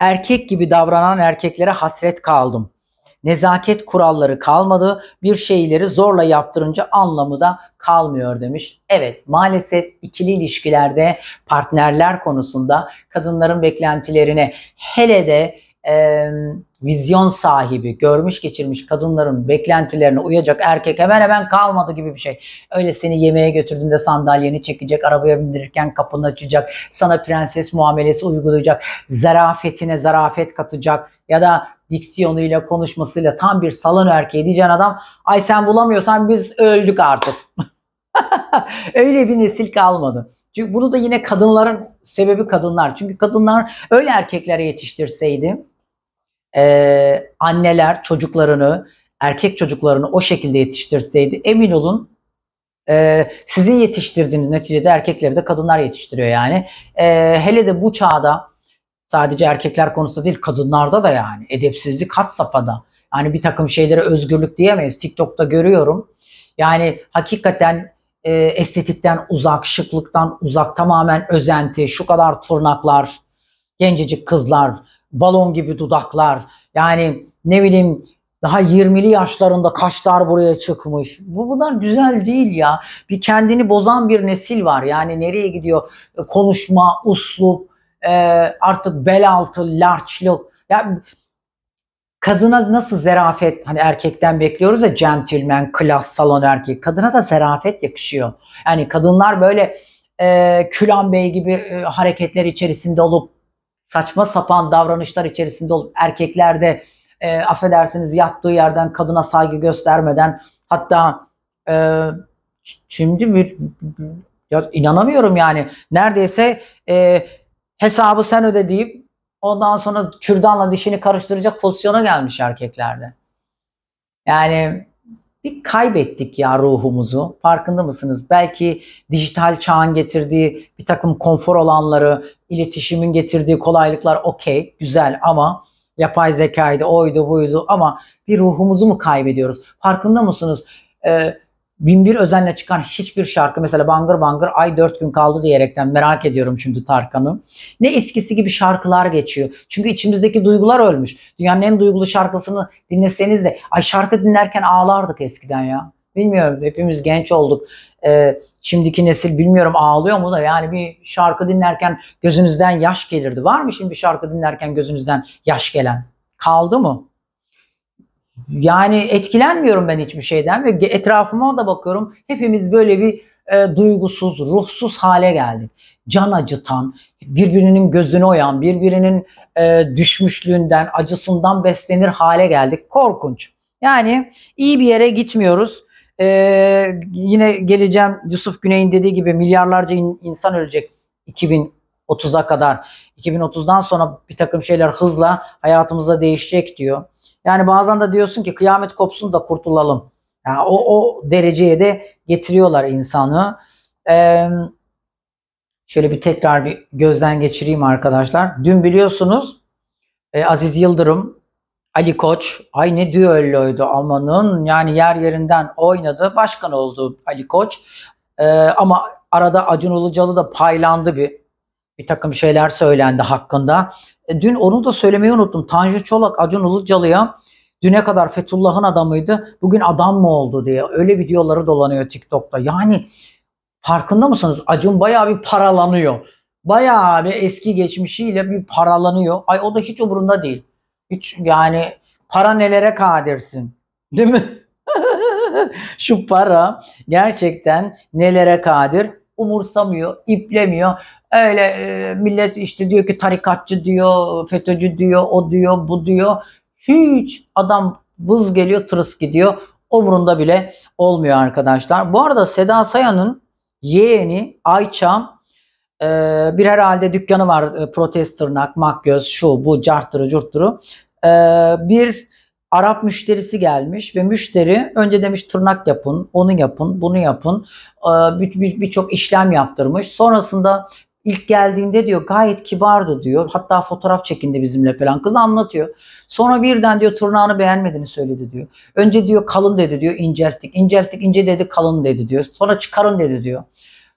erkek gibi davranan erkeklere hasret kaldım nezaket kuralları kalmadı. Bir şeyleri zorla yaptırınca anlamı da kalmıyor demiş. Evet maalesef ikili ilişkilerde partnerler konusunda kadınların beklentilerine hele de e, vizyon sahibi, görmüş geçirmiş kadınların beklentilerine uyacak erkek hemen hemen kalmadı gibi bir şey. Öyle seni yemeğe götürdüğünde sandalyeni çekecek, arabaya bindirirken kapını açacak, sana prenses muamelesi uygulayacak, zarafetine zarafet katacak ya da diksiyonuyla, konuşmasıyla tam bir salon erkeği diyeceğin adam ay sen bulamıyorsan biz öldük artık. öyle bir nesil kalmadı. Çünkü bunu da yine kadınların sebebi kadınlar. Çünkü kadınlar öyle erkeklere yetiştirseydi e, anneler çocuklarını, erkek çocuklarını o şekilde yetiştirseydi emin olun e, sizin yetiştirdiğiniz neticede erkekleri de kadınlar yetiştiriyor yani. E, hele de bu çağda Sadece erkekler konusunda değil kadınlarda da yani edepsizlik hat safhada. Yani bir takım şeylere özgürlük diyemeyiz. TikTok'ta görüyorum. Yani hakikaten e, estetikten uzak, şıklıktan uzak, tamamen özenti, şu kadar tırnaklar, gencecik kızlar, balon gibi dudaklar. Yani ne bileyim daha 20'li yaşlarında kaşlar buraya çıkmış. Bu bunlar güzel değil ya. Bir kendini bozan bir nesil var. Yani nereye gidiyor? Konuşma, uslu e, artık bel altı, larçlık. Ya kadına nasıl zerafet hani erkekten bekliyoruz ya centilmen, klas, salon erkeği. Kadına da zerafet yakışıyor. Yani kadınlar böyle e, Külan Bey gibi e, hareketler içerisinde olup saçma sapan davranışlar içerisinde olup erkeklerde e, affedersiniz yattığı yerden kadına saygı göstermeden hatta e, şimdi bir ya inanamıyorum yani neredeyse e, hesabı sen öde deyip ondan sonra kürdanla dişini karıştıracak pozisyona gelmiş erkeklerde. Yani bir kaybettik ya ruhumuzu. Farkında mısınız? Belki dijital çağın getirdiği bir takım konfor olanları, iletişimin getirdiği kolaylıklar okey, güzel ama yapay zekaydı, oydu, buydu ama bir ruhumuzu mu kaybediyoruz? Farkında mısınız? Ee, binbir özenle çıkan hiçbir şarkı mesela bangır bangır ay dört gün kaldı diyerekten merak ediyorum şimdi Tarkan'ı. Ne eskisi gibi şarkılar geçiyor. Çünkü içimizdeki duygular ölmüş. Dünyanın en duygulu şarkısını dinleseniz de ay şarkı dinlerken ağlardık eskiden ya. Bilmiyorum hepimiz genç olduk. Ee, şimdiki nesil bilmiyorum ağlıyor mu da yani bir şarkı dinlerken gözünüzden yaş gelirdi. Var mı şimdi bir şarkı dinlerken gözünüzden yaş gelen? Kaldı mı? Yani etkilenmiyorum ben hiçbir şeyden ve etrafıma da bakıyorum. Hepimiz böyle bir e, duygusuz, ruhsuz hale geldik. Can acıtan, birbirinin gözünü oyan, birbirinin e, düşmüşlüğünden, acısından beslenir hale geldik. Korkunç. Yani iyi bir yere gitmiyoruz. E, yine geleceğim Yusuf Güney'in dediği gibi milyarlarca in, insan ölecek 2030'a kadar. 2030'dan sonra bir takım şeyler hızla hayatımızda değişecek diyor. Yani bazen de diyorsun ki kıyamet kopsun da kurtulalım. Yani o, o dereceye de getiriyorlar insanı. Ee, şöyle bir tekrar bir gözden geçireyim arkadaşlar. Dün biliyorsunuz e, Aziz Yıldırım, Ali Koç, ay ne düelloydu amanın yani yer yerinden oynadı. Başkan oldu Ali Koç. E, ama arada Acun Ilıcalı da paylandı bir bir takım şeyler söylendi hakkında. E, dün onu da söylemeyi unuttum. Tanju Çolak Acun Ilıcalı'ya düne kadar Fethullah'ın adamıydı. Bugün adam mı oldu diye öyle videoları dolanıyor TikTok'ta. Yani farkında mısınız? Acun bayağı bir paralanıyor. Bayağı bir eski geçmişiyle bir paralanıyor. Ay o da hiç umurunda değil. Hiç yani para nelere kadirsin. Değil mi? Şu para gerçekten nelere kadir umursamıyor, iplemiyor. Öyle e, millet işte diyor ki tarikatçı diyor, FETÖ'cü diyor, o diyor, bu diyor. Hiç adam vız geliyor, tırıs gidiyor. Umurunda bile olmuyor arkadaşlar. Bu arada Seda Sayan'ın yeğeni Ayça e, bir herhalde dükkanı var. E, protest tırnak, makyöz, şu, bu, carttırı, curtturu. E, bir Arap müşterisi gelmiş ve müşteri önce demiş tırnak yapın, onu yapın, bunu yapın. Birçok e, bir, bir işlem yaptırmış. Sonrasında İlk geldiğinde diyor gayet kibardı diyor. Hatta fotoğraf çekindi bizimle falan. Kız anlatıyor. Sonra birden diyor tırnağını beğenmediğini söyledi diyor. Önce diyor kalın dedi diyor incelttik. İncelttik ince dedi kalın dedi diyor. Sonra çıkarın dedi diyor.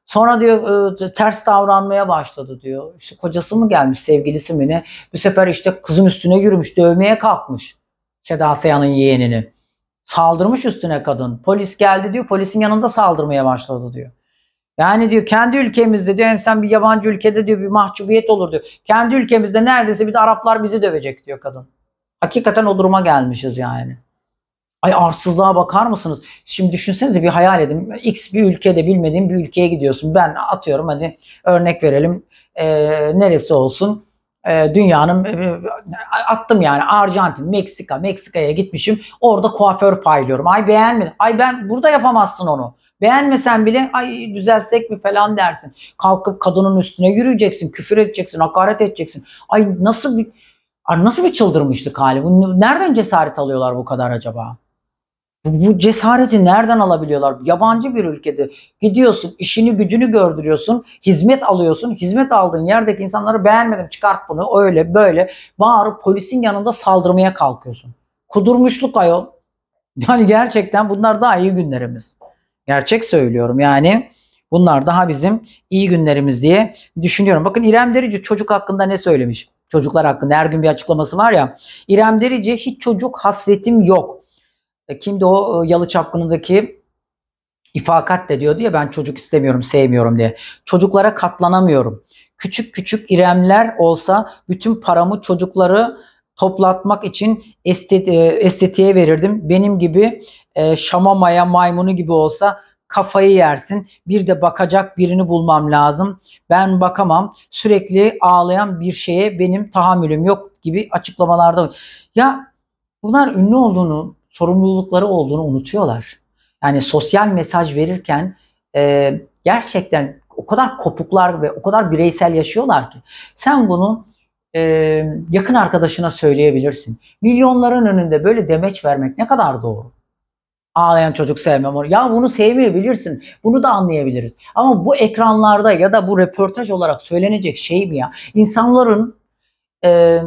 Sonra diyor e, ters davranmaya başladı diyor. İşte kocası mı gelmiş sevgilisi mi ne? Bu sefer işte kızın üstüne yürümüş dövmeye kalkmış. Seda Sayan'ın yeğenini. Saldırmış üstüne kadın. Polis geldi diyor polisin yanında saldırmaya başladı diyor. Yani diyor kendi ülkemizde diyor insan bir yabancı ülkede diyor bir mahcubiyet olur diyor. Kendi ülkemizde neredeyse bir de Araplar bizi dövecek diyor kadın. Hakikaten o duruma gelmişiz yani. Ay arsızlığa bakar mısınız? Şimdi düşünsenize bir hayal edin. X bir ülkede bilmediğim bir ülkeye gidiyorsun. Ben atıyorum hadi örnek verelim. E, neresi olsun? E, dünyanın e, attım yani Arjantin, Meksika, Meksika'ya gitmişim. Orada kuaför paylıyorum. Ay beğenmedim. Ay ben burada yapamazsın onu. Beğenmesen bile ay düzelsek mi falan dersin. Kalkıp kadının üstüne yürüyeceksin, küfür edeceksin, hakaret edeceksin. Ay nasıl bir nasıl bir çıldırmışlık hali? Bu, nereden cesaret alıyorlar bu kadar acaba? Bu, bu cesareti nereden alabiliyorlar? Yabancı bir ülkede gidiyorsun, işini gücünü gördürüyorsun, hizmet alıyorsun. Hizmet aldığın yerdeki insanları beğenmedim çıkart bunu öyle böyle bağırıp polisin yanında saldırmaya kalkıyorsun. Kudurmuşluk ayol. Yani gerçekten bunlar daha iyi günlerimiz. Gerçek söylüyorum yani bunlar daha bizim iyi günlerimiz diye düşünüyorum. Bakın İrem Derici çocuk hakkında ne söylemiş? Çocuklar hakkında her gün bir açıklaması var ya. İrem Derici hiç çocuk hasretim yok. E, kimdi o e, Yalı Çapkını'daki ifakat de diyordu ya ben çocuk istemiyorum, sevmiyorum diye. Çocuklara katlanamıyorum. Küçük küçük İremler olsa bütün paramı çocukları toplatmak için estet e, estetiğe verirdim. Benim gibi e, şamamaya maymunu gibi olsa kafayı yersin. Bir de bakacak birini bulmam lazım. Ben bakamam. Sürekli ağlayan bir şeye benim tahammülüm yok gibi açıklamalarda. Ya bunlar ünlü olduğunu, sorumlulukları olduğunu unutuyorlar. Yani sosyal mesaj verirken e, gerçekten o kadar kopuklar ve o kadar bireysel yaşıyorlar ki. Sen bunu e, yakın arkadaşına söyleyebilirsin. Milyonların önünde böyle demeç vermek ne kadar doğru? Ağlayan çocuk sevmem onu. Ya bunu sevmeyebilirsin. Bunu da anlayabiliriz. Ama bu ekranlarda ya da bu röportaj olarak söylenecek şey mi ya? İnsanların e,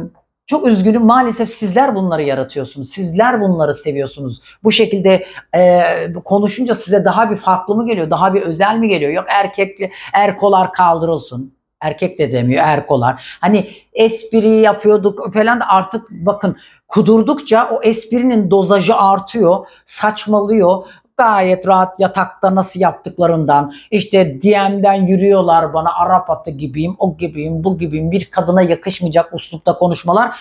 çok üzgünüm maalesef sizler bunları yaratıyorsunuz. Sizler bunları seviyorsunuz. Bu şekilde e, konuşunca size daha bir farklı mı geliyor? Daha bir özel mi geliyor? Yok erkekli erkolar kaldırılsın. Erkek de demiyor erkolar. Hani espri yapıyorduk falan da artık bakın kudurdukça o esprinin dozajı artıyor, saçmalıyor gayet rahat yatakta nasıl yaptıklarından işte DM'den yürüyorlar bana Arap atı gibiyim o gibiyim bu gibiyim bir kadına yakışmayacak uslupta konuşmalar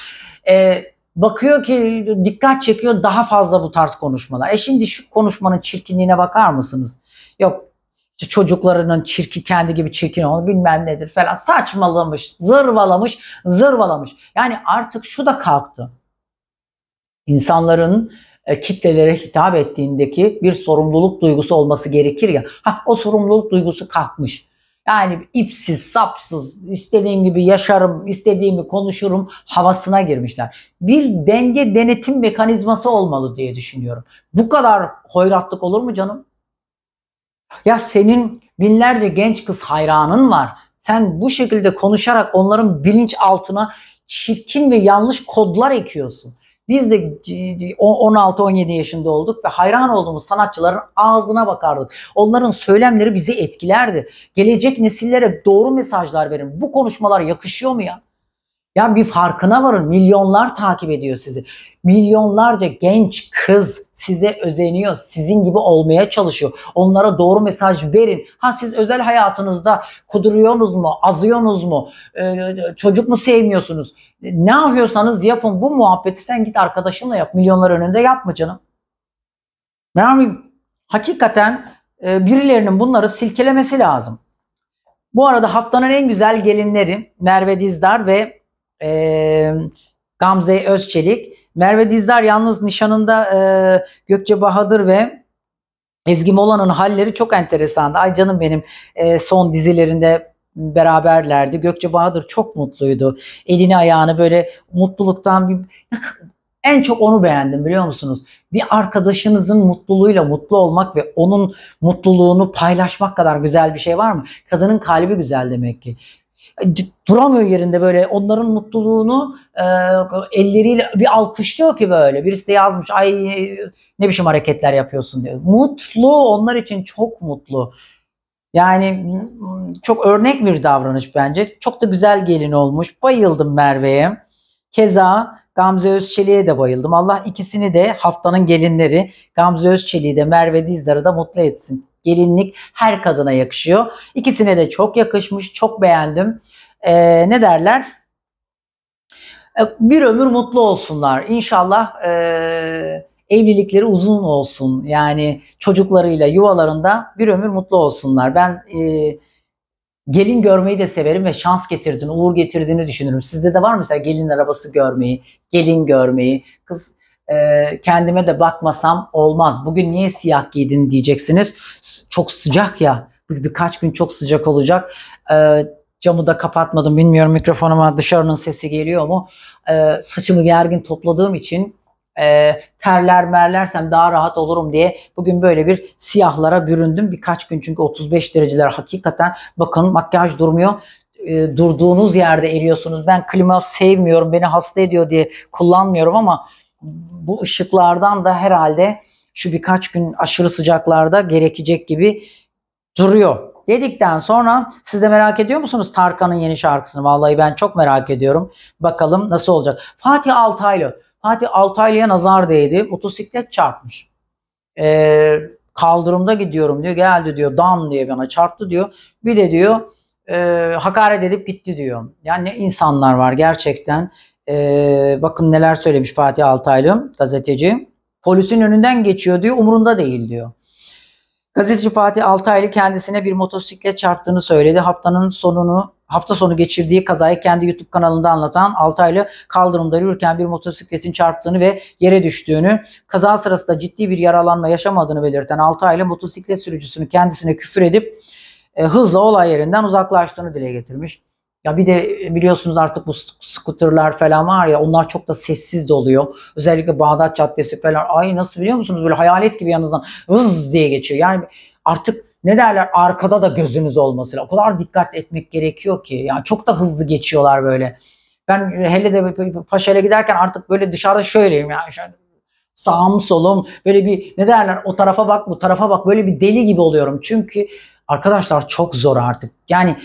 ee, bakıyor ki dikkat çekiyor daha fazla bu tarz konuşmalar. E şimdi şu konuşmanın çirkinliğine bakar mısınız? Yok işte çocuklarının çirki kendi gibi çirkin onu bilmem nedir falan saçmalamış, zırvalamış, zırvalamış. Yani artık şu da kalktı. İnsanların e, kitlelere hitap ettiğindeki bir sorumluluk duygusu olması gerekir ya. Ha o sorumluluk duygusu kalkmış. Yani ipsiz, sapsız, istediğim gibi yaşarım, istediğimi konuşurum havasına girmişler. Bir denge denetim mekanizması olmalı diye düşünüyorum. Bu kadar hoyratlık olur mu canım? Ya senin binlerce genç kız hayranın var. Sen bu şekilde konuşarak onların bilinç altına çirkin ve yanlış kodlar ekiyorsun. Biz de 16-17 yaşında olduk ve hayran olduğumuz sanatçıların ağzına bakardık. Onların söylemleri bizi etkilerdi. Gelecek nesillere doğru mesajlar verin. Bu konuşmalar yakışıyor mu ya? Ya bir farkına varın. Milyonlar takip ediyor sizi. Milyonlarca genç kız size özeniyor. Sizin gibi olmaya çalışıyor. Onlara doğru mesaj verin. Ha siz özel hayatınızda kuduruyorsunuz mu? Azıyorsunuz mu? Ee, çocuk mu sevmiyorsunuz? Ne yapıyorsanız yapın. Bu muhabbeti sen git arkadaşınla yap. Milyonlar önünde yapma canım. Yani hakikaten e, birilerinin bunları silkelemesi lazım. Bu arada haftanın en güzel gelinleri Merve Dizdar ve e, Gamze Özçelik. Merve Dizdar yalnız nişanında e, Gökçe Bahadır ve Ezgi Mola'nın halleri çok enteresandı. Ay canım benim e, son dizilerinde beraberlerdi. Gökçe Bahadır çok mutluydu. Elini ayağını böyle mutluluktan bir En çok onu beğendim biliyor musunuz? Bir arkadaşınızın mutluluğuyla mutlu olmak ve onun mutluluğunu paylaşmak kadar güzel bir şey var mı? Kadının kalbi güzel demek ki. E, duramıyor yerinde böyle onların mutluluğunu e, elleriyle bir alkışlıyor ki böyle. Birisi de yazmış ay ne biçim hareketler yapıyorsun diyor. Mutlu onlar için çok mutlu. Yani çok örnek bir davranış bence. Çok da güzel gelin olmuş. Bayıldım Merve'ye. Keza Gamze Özçelik'e de bayıldım. Allah ikisini de haftanın gelinleri Gamze Özçelik'i de Merve Dizdar'ı da mutlu etsin gelinlik her kadına yakışıyor. İkisine de çok yakışmış, çok beğendim. Ee, ne derler? Ee, bir ömür mutlu olsunlar. İnşallah e, evlilikleri uzun olsun. Yani çocuklarıyla, yuvalarında bir ömür mutlu olsunlar. Ben e, gelin görmeyi de severim ve şans getirdiğini, uğur getirdiğini düşünürüm. Sizde de var mı mesela gelin arabası görmeyi, gelin görmeyi? Kız e, kendime de bakmasam olmaz. Bugün niye siyah giydin diyeceksiniz. Çok sıcak ya. Birkaç gün çok sıcak olacak. E, camı da kapatmadım. Bilmiyorum mikrofonuma dışarının sesi geliyor mu? E, saçımı gergin topladığım için e, terler merlersem daha rahat olurum diye bugün böyle bir siyahlara büründüm. Birkaç gün çünkü 35 dereceler hakikaten bakın makyaj durmuyor. E, durduğunuz yerde eriyorsunuz. Ben klima sevmiyorum beni hasta ediyor diye kullanmıyorum ama bu ışıklardan da herhalde şu birkaç gün aşırı sıcaklarda gerekecek gibi duruyor. Dedikten sonra siz de merak ediyor musunuz Tarkan'ın yeni şarkısını? Vallahi ben çok merak ediyorum. Bakalım nasıl olacak. Fatih Altaylı. Fatih Altaylı'ya nazar değdi. Motosiklet çarpmış. Ee, kaldırımda gidiyorum diyor. Geldi diyor. Dam diye bana çarptı diyor. Bir de diyor e, hakaret edip gitti diyor. Yani ne insanlar var gerçekten. Ee, bakın neler söylemiş Fatih Altaylı gazeteci. Polisin önünden geçiyor diyor umurunda değil diyor. Gazeteci Fatih Altaylı kendisine bir motosiklet çarptığını söyledi. Haftanın sonunu hafta sonu geçirdiği kazayı kendi YouTube kanalında anlatan Altaylı kaldırımda yürürken bir motosikletin çarptığını ve yere düştüğünü, kaza sırasında ciddi bir yaralanma yaşamadığını belirten Altaylı motosiklet sürücüsünü kendisine küfür edip e, hızla olay yerinden uzaklaştığını dile getirmiş. Ya bir de e, biliyorsunuz artık bu skuterler falan var ya onlar çok da sessiz oluyor. Özellikle Bağdat Caddesi falan. Ay nasıl biliyor musunuz böyle hayalet gibi yanınızdan hız diye geçiyor. Yani artık ne derler arkada da gözünüz olması lazım. O kadar dikkat etmek gerekiyor ki. Yani çok da hızlı geçiyorlar böyle. Ben e, hele de Paşa'yla giderken artık böyle dışarıda şöyleyim yani. Şöyle sağım solum böyle bir ne derler o tarafa bak bu tarafa bak böyle bir deli gibi oluyorum. Çünkü arkadaşlar çok zor artık. Yani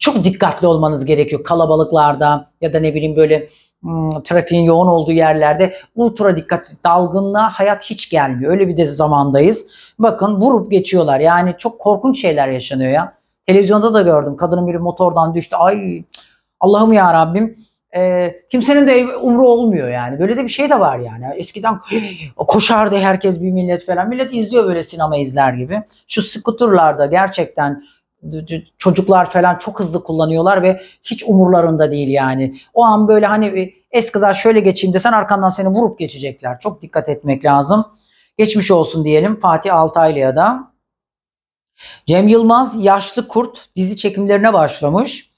çok dikkatli olmanız gerekiyor kalabalıklarda ya da ne bileyim böyle hmm, trafiğin yoğun olduğu yerlerde ultra dikkat dalgınlığa hayat hiç gelmiyor. Öyle bir de zamandayız. Bakın vurup geçiyorlar. Yani çok korkunç şeyler yaşanıyor ya. Televizyonda da gördüm. Kadının biri motordan düştü. Ay Allah'ım ya Rabbim. E, kimsenin de umru olmuyor yani. Böyle de bir şey de var yani. Eskiden koşardı herkes bir millet falan. Millet izliyor böyle sinema izler gibi. Şu skuturlarda gerçekten çocuklar falan çok hızlı kullanıyorlar ve hiç umurlarında değil yani. O an böyle hani bir eskiden şöyle geçeyim desen arkandan seni vurup geçecekler. Çok dikkat etmek lazım. Geçmiş olsun diyelim Fatih Altaylı'ya da. Cem Yılmaz Yaşlı Kurt dizi çekimlerine başlamış.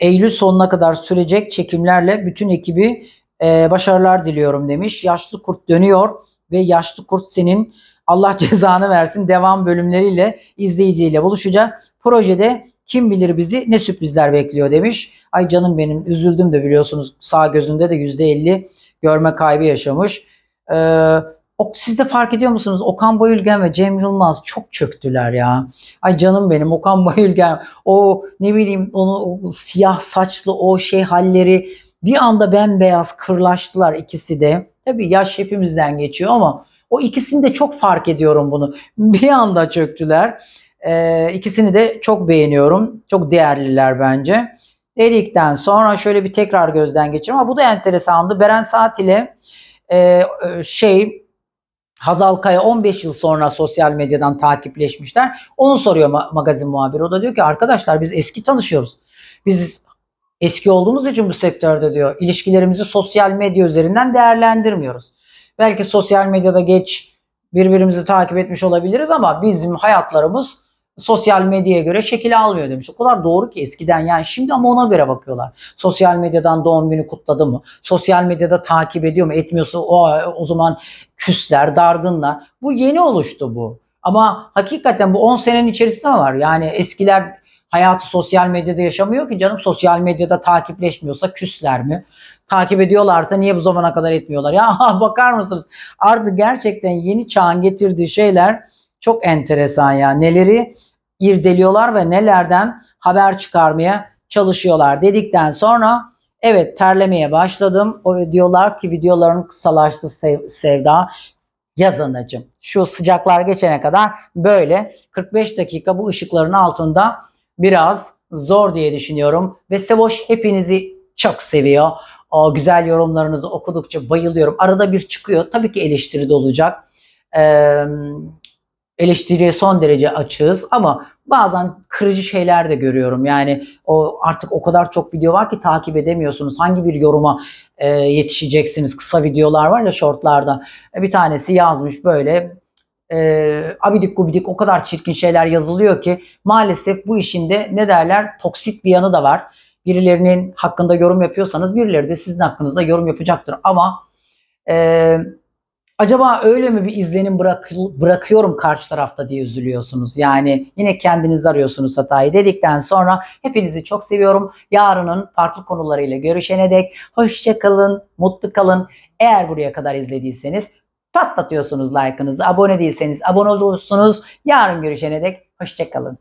Eylül sonuna kadar sürecek çekimlerle bütün ekibi e, başarılar diliyorum demiş. Yaşlı Kurt dönüyor ve Yaşlı Kurt senin Allah cezanı versin devam bölümleriyle izleyiciyle buluşacak. Projede kim bilir bizi ne sürprizler bekliyor demiş. Ay canım benim üzüldüm de biliyorsunuz sağ gözünde de %50 görme kaybı yaşamış. Ee, siz de fark ediyor musunuz? Okan Bayülgen ve Cem Yılmaz çok çöktüler ya. Ay canım benim Okan Bayülgen o ne bileyim onu o siyah saçlı o şey halleri bir anda bembeyaz kırlaştılar ikisi de. Tabii yaş hepimizden geçiyor ama o ikisinde çok fark ediyorum bunu. Bir anda çöktüler. Ee, ikisini de çok beğeniyorum. Çok değerliler bence. Dedikten sonra şöyle bir tekrar gözden geçireyim ama bu da enteresandı. Beren Saat ile e, e şey Hazal Kaya 15 yıl sonra sosyal medyadan takipleşmişler. Onu soruyor ma- magazin muhabiri. O da diyor ki arkadaşlar biz eski tanışıyoruz. Biz eski olduğumuz için bu sektörde diyor ilişkilerimizi sosyal medya üzerinden değerlendirmiyoruz. Belki sosyal medyada geç birbirimizi takip etmiş olabiliriz ama bizim hayatlarımız sosyal medyaya göre şekil almıyor demiş. O kadar doğru ki eskiden yani şimdi ama ona göre bakıyorlar. Sosyal medyadan doğum günü kutladı mı? Sosyal medyada takip ediyor mu? Etmiyorsa o, o zaman küsler, dargınlar. Bu yeni oluştu bu. Ama hakikaten bu 10 senenin içerisinde var. Yani eskiler hayatı sosyal medyada yaşamıyor ki canım sosyal medyada takipleşmiyorsa küsler mi? Takip ediyorlarsa niye bu zamana kadar etmiyorlar? Ya bakar mısınız? Artık gerçekten yeni çağın getirdiği şeyler çok enteresan ya. Neleri irdeliyorlar ve nelerden haber çıkarmaya çalışıyorlar dedikten sonra evet terlemeye başladım. O diyorlar ki videoların kısalaştı sev, Sevda. Yaz anacım şu sıcaklar geçene kadar böyle 45 dakika bu ışıkların altında biraz zor diye düşünüyorum. Ve Sevoş hepinizi çok seviyor. O güzel yorumlarınızı okudukça bayılıyorum. Arada bir çıkıyor. Tabii ki eleştiri de olacak. Ee, eleştiriye son derece açığız ama bazen kırıcı şeyler de görüyorum. Yani o artık o kadar çok video var ki takip edemiyorsunuz. Hangi bir yoruma e, yetişeceksiniz? Kısa videolar var ya shortlarda. bir tanesi yazmış böyle e, abidik gubidik o kadar çirkin şeyler yazılıyor ki maalesef bu işin de ne derler toksik bir yanı da var. Birilerinin hakkında yorum yapıyorsanız birileri de sizin hakkınızda yorum yapacaktır. Ama e, acaba öyle mi bir izlenim bırak, bırakıyorum karşı tarafta diye üzülüyorsunuz. Yani yine kendiniz arıyorsunuz hatayı dedikten sonra hepinizi çok seviyorum. Yarının farklı konularıyla görüşene dek hoşçakalın, mutlu kalın. Eğer buraya kadar izlediyseniz patlatıyorsunuz like'ınızı. Abone değilseniz abone olursunuz. Yarın görüşene dek hoşçakalın.